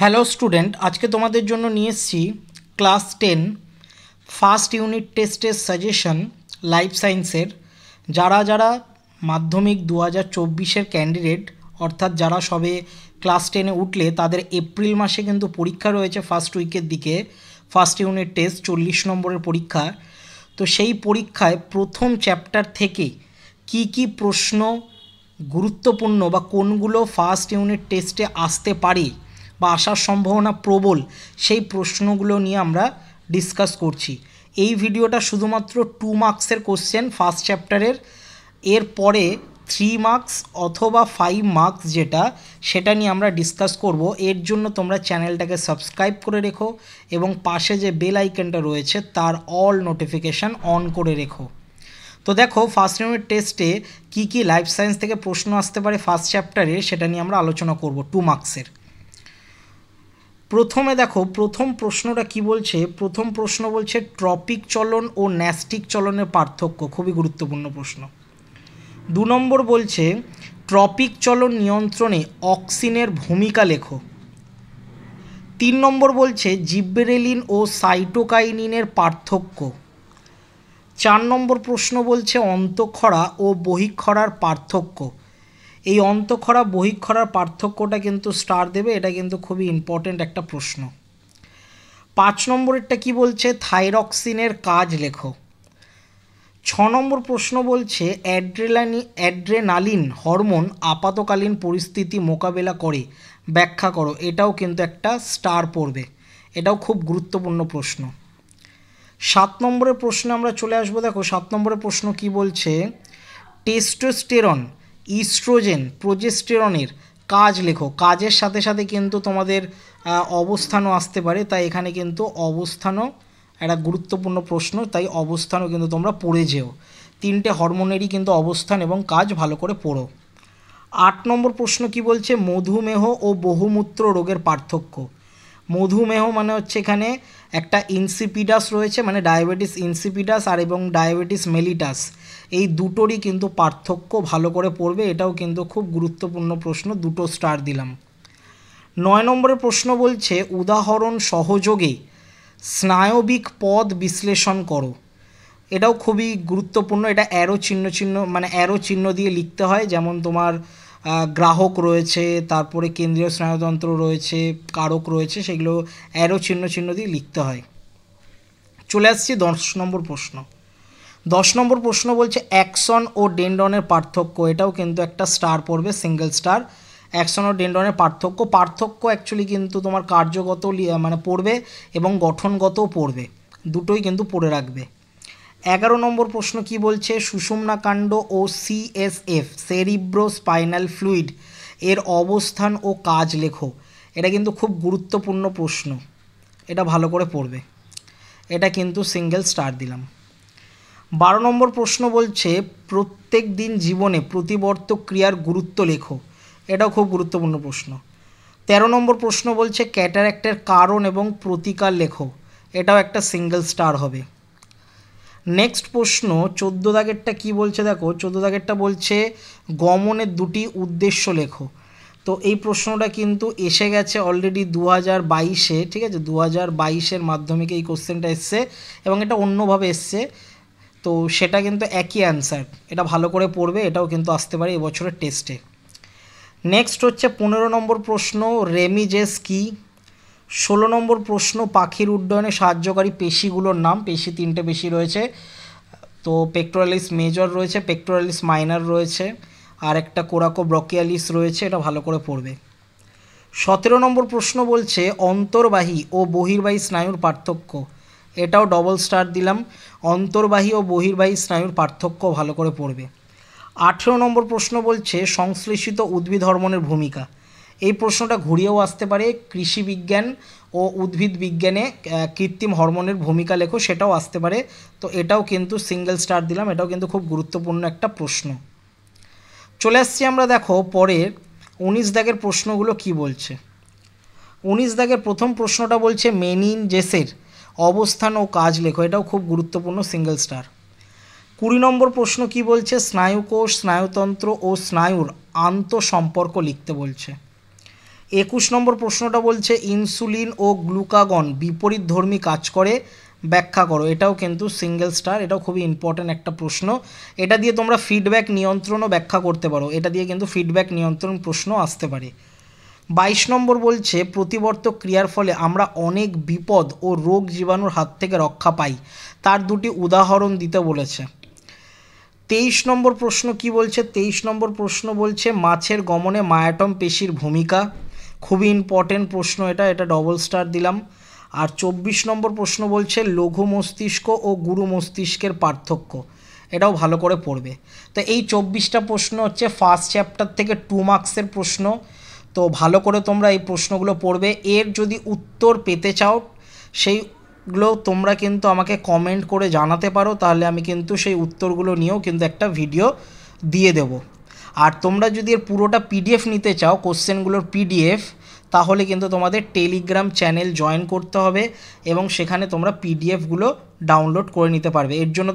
hello student আজকে তোমাদের জন্য নিয়ে এসছি ক্লাস টেন ফার্স্ট ইউনিট টেস্টের সাজেশন লাইফ সায়েন্সের যারা যারা মাধ্যমিক দু হাজার চব্বিশের ক্যান্ডিডেট অর্থাৎ যারা সবে ক্লাস টেনে উঠলে তাদের এপ্রিল মাসে কিন্তু পরীক্ষা রয়েছে ফার্স্ট উইকের দিকে ফার্স্ট ইউনিট টেস্ট চল্লিশ নম্বরের পরীক্ষা তো সেই পরীক্ষায় প্রথম চ্যাপ্টার থেকে কি কি প্রশ্ন গুরুত্বপূর্ণ বা কোনগুলো ফার্স্ট ইউনিট টেস্টে আসতে পারে বা আসার সম্ভাবনা প্রবল সেই প্রশ্নগুলো নিয়ে আমরা ডিসকাস করছি এই ভিডিওটা শুধুমাত্র টু মার্কসের কোশ্চেন ফার্স্ট চ্যাপ্টারের এর পরে থ্রি মার্কস অথবা ফাইভ মার্কস যেটা সেটা নিয়ে আমরা ডিসকাস করব এর জন্য তোমরা চ্যানেলটাকে সাবস্ক্রাইব করে রেখো এবং পাশে যে বেল আইকনটা রয়েছে তার অল নোটিফিকেশান অন করে রেখো তো দেখো ফার্স্ট ইউনিট টেস্টে কি কি লাইফ সায়েন্স থেকে প্রশ্ন আসতে পারে ফার্স্ট চ্যাপ্টারে সেটা নিয়ে আমরা আলোচনা করব টু মার্কসের প্রথমে দেখো প্রথম প্রশ্নটা কি বলছে প্রথম প্রশ্ন বলছে ট্রপিক চলন ও ন্যাস্টিক চলনের পার্থক্য খুবই গুরুত্বপূর্ণ প্রশ্ন দু নম্বর বলছে ট্রপিক চলন নিয়ন্ত্রণে অক্সিনের ভূমিকা লেখো তিন নম্বর বলছে জিব্রেলিন ও সাইটোকাইনিনের পার্থক্য চার নম্বর প্রশ্ন বলছে অন্তঃক্ষরা ও বহিক্ষরার পার্থক্য এই অন্তঃক্ষরা বহিক্ষরার পার্থক্যটা কিন্তু স্টার দেবে এটা কিন্তু খুবই ইম্পর্ট্যান্ট একটা প্রশ্ন পাঁচ নম্বরেরটা কি বলছে থাইরক্সিনের কাজ লেখো ছ নম্বর প্রশ্ন বলছে অ্যাড্রেলানি অ্যাড্রেনালিন হরমোন আপাতকালীন পরিস্থিতি মোকাবেলা করে ব্যাখ্যা করো এটাও কিন্তু একটা স্টার পড়বে এটাও খুব গুরুত্বপূর্ণ প্রশ্ন সাত নম্বরের প্রশ্নে আমরা চলে আসবো দেখো সাত নম্বরের প্রশ্ন কি বলছে টেস্টোস্টেরন ইস্ট্রোজেন প্রোজেস্টেরনের কাজ লেখো কাজের সাথে সাথে কিন্তু তোমাদের অবস্থানও আসতে পারে তাই এখানে কিন্তু অবস্থানও একটা গুরুত্বপূর্ণ প্রশ্ন তাই অবস্থানও কিন্তু তোমরা পড়ে যেও তিনটে হরমোনেরই কিন্তু অবস্থান এবং কাজ ভালো করে পড়ো আট নম্বর প্রশ্ন কি বলছে মধুমেহ ও বহুমূত্র রোগের পার্থক্য মধুমেহ মানে হচ্ছে এখানে একটা ইনসিপিডাস রয়েছে মানে ডায়াবেটিস ইনসিপিডাস আর এবং ডায়াবেটিস মেলিটাস এই দুটোরই কিন্তু পার্থক্য ভালো করে পড়বে এটাও কিন্তু খুব গুরুত্বপূর্ণ প্রশ্ন দুটো স্টার দিলাম নয় নম্বরের প্রশ্ন বলছে উদাহরণ সহযোগে স্নায়বিক পদ বিশ্লেষণ করো এটাও খুবই গুরুত্বপূর্ণ এটা অ্যারো চিহ্ন চিহ্ন মানে অ্যারো চিহ্ন দিয়ে লিখতে হয় যেমন তোমার গ্রাহক রয়েছে তারপরে কেন্দ্রীয় স্নায়ুতন্ত্র রয়েছে কারক রয়েছে সেগুলো অ্যারো চিহ্ন চিহ্ন দিয়ে লিখতে হয় চলে আসছি দশ নম্বর প্রশ্ন দশ নম্বর প্রশ্ন বলছে অ্যাকশন ও ডেন্ডনের পার্থক্য এটাও কিন্তু একটা স্টার পড়বে সিঙ্গেল স্টার অ্যাকশন ও ডেন্ডনের পার্থক্য পার্থক্য অ্যাকচুয়ালি কিন্তু তোমার কার্যগত মানে পড়বে এবং গঠনগতও পড়বে দুটোই কিন্তু পড়ে রাখবে এগারো নম্বর প্রশ্ন কি বলছে কাণ্ড ও সিএসএফ সেরিব্রো স্পাইনাল ফ্লুইড এর অবস্থান ও কাজ লেখো এটা কিন্তু খুব গুরুত্বপূর্ণ প্রশ্ন এটা ভালো করে পড়বে এটা কিন্তু সিঙ্গেল স্টার দিলাম বারো নম্বর প্রশ্ন বলছে প্রত্যেক দিন জীবনে প্রতিবর্ত ক্রিয়ার গুরুত্ব লেখো এটাও খুব গুরুত্বপূর্ণ প্রশ্ন তেরো নম্বর প্রশ্ন বলছে ক্যাটারাক্টের কারণ এবং প্রতিকার লেখো এটাও একটা সিঙ্গেল স্টার হবে নেক্সট প্রশ্ন চোদ্দো দাগেরটা কি বলছে দেখো চোদ্দো দাগেরটা বলছে গমনের দুটি উদ্দেশ্য লেখো তো এই প্রশ্নটা কিন্তু এসে গেছে অলরেডি দু হাজার বাইশে ঠিক আছে দু হাজার বাইশের মাধ্যমিকে এই কোশ্চেনটা এসছে এবং এটা অন্যভাবে এসছে তো সেটা কিন্তু একই অ্যান্সার এটা ভালো করে পড়বে এটাও কিন্তু আসতে পারে এবছরের টেস্টে নেক্সট হচ্ছে পনেরো নম্বর প্রশ্ন রেমিজেস কি ষোলো নম্বর প্রশ্ন পাখির উড্ডয়নে সাহায্যকারী পেশিগুলোর নাম পেশি তিনটে পেশি রয়েছে তো পেক্টোরালিস মেজর রয়েছে পেক্টোরালিস মাইনার রয়েছে আর একটা কোরাকো ব্রকিয়ালিস রয়েছে এটা ভালো করে পড়বে সতেরো নম্বর প্রশ্ন বলছে অন্তর্বাহী ও বহির্বাহী স্নায়ুর পার্থক্য এটাও ডবল স্টার দিলাম অন্তর্বাহী ও বহির্বাহী স্নায়ুর পার্থক্য ভালো করে পড়বে আঠেরো নম্বর প্রশ্ন বলছে সংশ্লেষিত উদ্ভিদ হরমোনের ভূমিকা এই প্রশ্নটা ঘুরিয়েও আসতে পারে কৃষি বিজ্ঞান ও উদ্ভিদ বিজ্ঞানে কৃত্রিম হরমোনের ভূমিকা লেখো সেটাও আসতে পারে তো এটাও কিন্তু সিঙ্গেল স্টার দিলাম এটাও কিন্তু খুব গুরুত্বপূর্ণ একটা প্রশ্ন চলে আসছি আমরা দেখো পরের উনিশ দাগের প্রশ্নগুলো কি বলছে উনিশ দাগের প্রথম প্রশ্নটা বলছে মেনিন জেসের অবস্থান ও কাজ লেখো এটাও খুব গুরুত্বপূর্ণ সিঙ্গেল স্টার কুড়ি নম্বর প্রশ্ন কি বলছে স্নায়ুকোষ স্নায়ুতন্ত্র ও স্নায়ুর আন্তঃসম্পর্ক লিখতে বলছে একুশ নম্বর প্রশ্নটা বলছে ইনসুলিন ও গ্লুকাগন বিপরীত ধর্মী কাজ করে ব্যাখ্যা করো এটাও কিন্তু সিঙ্গেল স্টার এটাও খুবই ইম্পর্ট্যান্ট একটা প্রশ্ন এটা দিয়ে তোমরা ফিডব্যাক নিয়ন্ত্রণও ব্যাখ্যা করতে পারো এটা দিয়ে কিন্তু ফিডব্যাক নিয়ন্ত্রণ প্রশ্ন আসতে পারে বাইশ নম্বর বলছে প্রতিবর্ত ক্রিয়ার ফলে আমরা অনেক বিপদ ও রোগ জীবাণুর হাত থেকে রক্ষা পাই তার দুটি উদাহরণ দিতে বলেছে তেইশ নম্বর প্রশ্ন কি বলছে তেইশ নম্বর প্রশ্ন বলছে মাছের গমনে মায়াটম পেশির ভূমিকা খুবই ইম্পর্টেন্ট প্রশ্ন এটা এটা ডবল স্টার দিলাম আর চব্বিশ নম্বর প্রশ্ন বলছে লঘু মস্তিষ্ক ও গুরু মস্তিষ্কের পার্থক্য এটাও ভালো করে পড়বে তো এই চব্বিশটা প্রশ্ন হচ্ছে ফার্স্ট চ্যাপ্টার থেকে টু মার্কসের প্রশ্ন তো ভালো করে তোমরা এই প্রশ্নগুলো পড়বে এর যদি উত্তর পেতে চাও সেইগুলো তোমরা কিন্তু আমাকে কমেন্ট করে জানাতে পারো তাহলে আমি কিন্তু সেই উত্তরগুলো নিয়েও কিন্তু একটা ভিডিও দিয়ে দেব আর তোমরা যদি এর পুরোটা পিডিএফ নিতে চাও কোশ্চেনগুলোর পিডিএফ তাহলে কিন্তু তোমাদের টেলিগ্রাম চ্যানেল জয়েন করতে হবে এবং সেখানে তোমরা পিডিএফগুলো ডাউনলোড করে নিতে পারবে এর জন্য